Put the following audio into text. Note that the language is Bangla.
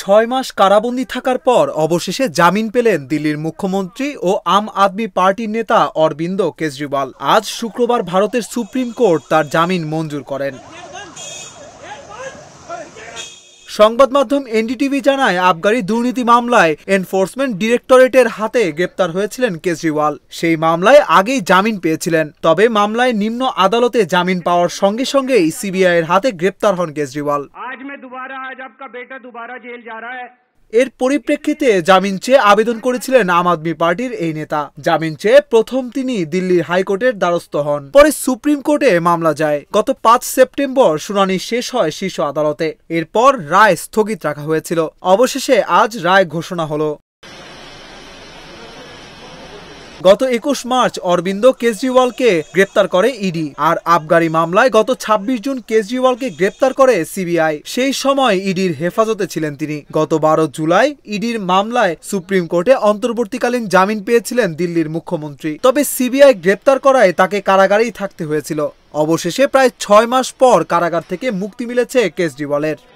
ছয় মাস কারাবন্দী থাকার পর অবশেষে জামিন পেলেন দিল্লির মুখ্যমন্ত্রী ও আম আদমি পার্টির নেতা অরবিন্দ কেজরিওয়াল আজ শুক্রবার ভারতের সুপ্রিম কোর্ট তার জামিন মঞ্জুর করেন সংবাদ মাধ্যম এনডিটিভি জানায় আবগারি দুর্নীতি মামলায় এনফোর্সমেন্ট ডিরেক্টরেটের হাতে গ্রেপ্তার হয়েছিলেন কেজরিওয়াল সেই মামলায় আগেই জামিন পেয়েছিলেন তবে মামলায় নিম্ন আদালতে জামিন পাওয়ার সঙ্গে সঙ্গেই সিবিআইয়ের হাতে গ্রেপ্তার হন কেজরিওয়াল এর পরিপ্রেক্ষিতে জামিন চেয়ে আবেদন করেছিলেন আম আদমি পার্টির এই নেতা জামিন চেয়ে প্রথম তিনি দিল্লির হাইকোর্টের দ্বারস্থ হন পরে সুপ্রিম কোর্টে মামলা যায় গত পাঁচ সেপ্টেম্বর শুনানি শেষ হয় শীর্ষ আদালতে এরপর রায় স্থগিত রাখা হয়েছিল অবশেষে আজ রায় ঘোষণা হলো গত একুশ মার্চ অরবিন্দ কেজরিওয়ালকে গ্রেপ্তার করে ইডি আর আবগারি মামলায় গত ২৬ জুন কেজরিওয়ালকে গ্রেপ্তার করে সিবিআই সেই সময় ইডির হেফাজতে ছিলেন তিনি গত বারো জুলাই ইডির মামলায় সুপ্রিম কোর্টে অন্তর্বর্তীকালীন জামিন পেয়েছিলেন দিল্লির মুখ্যমন্ত্রী তবে সিবিআই গ্রেপ্তার করায় তাকে কারাগারেই থাকতে হয়েছিল অবশেষে প্রায় ছয় মাস পর কারাগার থেকে মুক্তি মিলেছে কেজরিওয়ালের